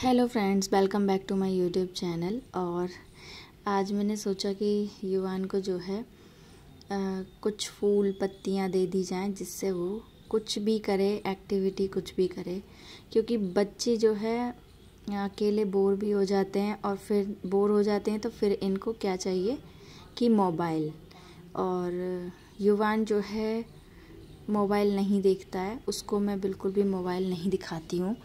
hello friends welcome back to my YouTube channel और आज मैंने सोचा कि युवान को जो है आ, कुछ फूल पत्तियां दे दी जाएं जिससे वो कुछ भी करे एक्टिविटी कुछ भी करे क्योंकि बच्चे जो है अकेले बोर भी हो जाते हैं और फिर बोर हो जाते हैं तो फिर इनको क्या चाहिए कि मोबाइल और युवान जो है मोबाइल नहीं देखता है उसको मैं बिल्कुल भी मोबाइल नहीं दिखाती हूँ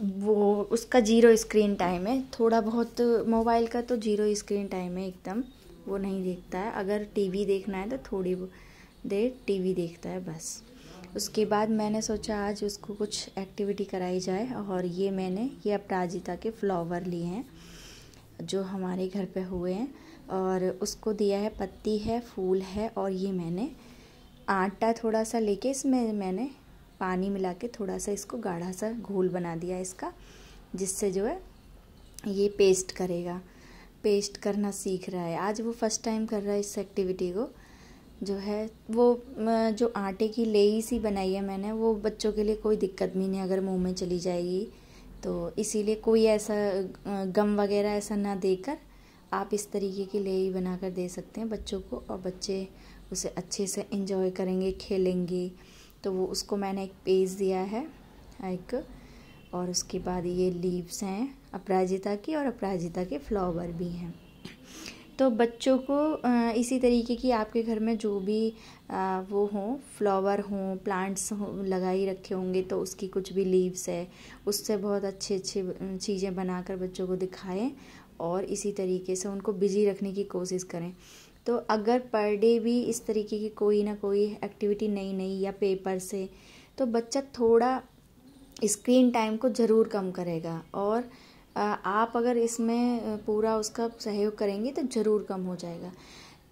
वो उसका जीरो स्क्रीन टाइम है थोड़ा बहुत मोबाइल का तो जीरो स्क्रीन टाइम है एकदम वो नहीं देखता है अगर टीवी देखना है तो थोड़ी देर टीवी देखता है बस उसके बाद मैंने सोचा आज उसको कुछ एक्टिविटी कराई जाए और ये मैंने ये अपराजिता के फ्लावर लिए हैं जो हमारे घर पे हुए हैं और उसको दिया है पत्ती है फूल है और ये मैंने आटा थोड़ा सा लेके इसमें मैंने पानी मिला के थोड़ा सा इसको गाढ़ा सा घोल बना दिया इसका जिससे जो है ये पेस्ट करेगा पेस्ट करना सीख रहा है आज वो फर्स्ट टाइम कर रहा है इस एक्टिविटी को जो है वो जो आटे की लेई सी बनाई है मैंने वो बच्चों के लिए कोई दिक्कत भी नहीं अगर मुंह में चली जाएगी तो इसीलिए कोई ऐसा गम वगैरह ऐसा ना देकर आप इस तरीके की लेई बनाकर दे सकते हैं बच्चों को और बच्चे उसे अच्छे से इंजॉय करेंगे खेलेंगे तो वो उसको मैंने एक पेज दिया है एक और उसके बाद ये लीव्स हैं अपराजिता की और अपराजिता के फ्लावर भी हैं तो बच्चों को इसी तरीके की आपके घर में जो भी वो हों फ्लावर हों प्लांट्स हो लगा ही रखे होंगे तो उसकी कुछ भी लीव्स है उससे बहुत अच्छे अच्छे चीज़ें बनाकर बच्चों को दिखाएं और इसी तरीके से उनको बिजी रखने की कोशिश करें तो अगर पर डे भी इस तरीके की कोई ना कोई एक्टिविटी नई नई या पेपर से तो बच्चा थोड़ा स्क्रीन टाइम को ज़रूर कम करेगा और आप अगर इसमें पूरा उसका सहयोग करेंगे तो ज़रूर कम हो जाएगा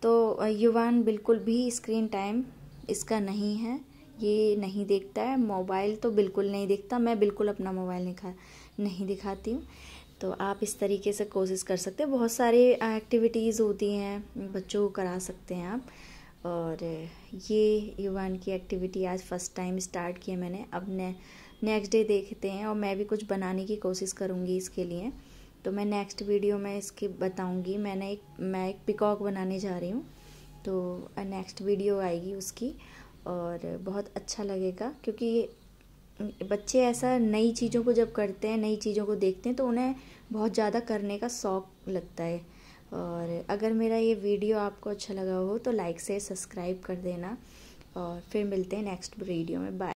तो युवान बिल्कुल भी स्क्रीन टाइम इसका नहीं है ये नहीं देखता है मोबाइल तो बिल्कुल नहीं देखता मैं बिल्कुल अपना मोबाइल नहीं दिखा नहीं दिखाती हूँ तो आप इस तरीके से कोशिश कर सकते हैं बहुत सारे एक्टिविटीज़ होती हैं बच्चों को करा सकते हैं आप और ये युवान की एक्टिविटी आज फर्स्ट टाइम स्टार्ट की है मैंने अब ने नेक्स्ट डे देखते हैं और मैं भी कुछ बनाने की कोशिश करूँगी इसके लिए तो मैं नेक्स्ट वीडियो में इसकी बताऊँगी मैंने एक मैं एक पिकॉक बनाने जा रही हूँ तो नेक्स्ट वीडियो आएगी उसकी और बहुत अच्छा लगेगा क्योंकि बच्चे ऐसा नई चीज़ों को जब करते हैं नई चीज़ों को देखते हैं तो उन्हें बहुत ज़्यादा करने का शौक लगता है और अगर मेरा ये वीडियो आपको अच्छा लगा हो तो लाइक से सब्सक्राइब कर देना और फिर मिलते हैं नेक्स्ट वीडियो में बाय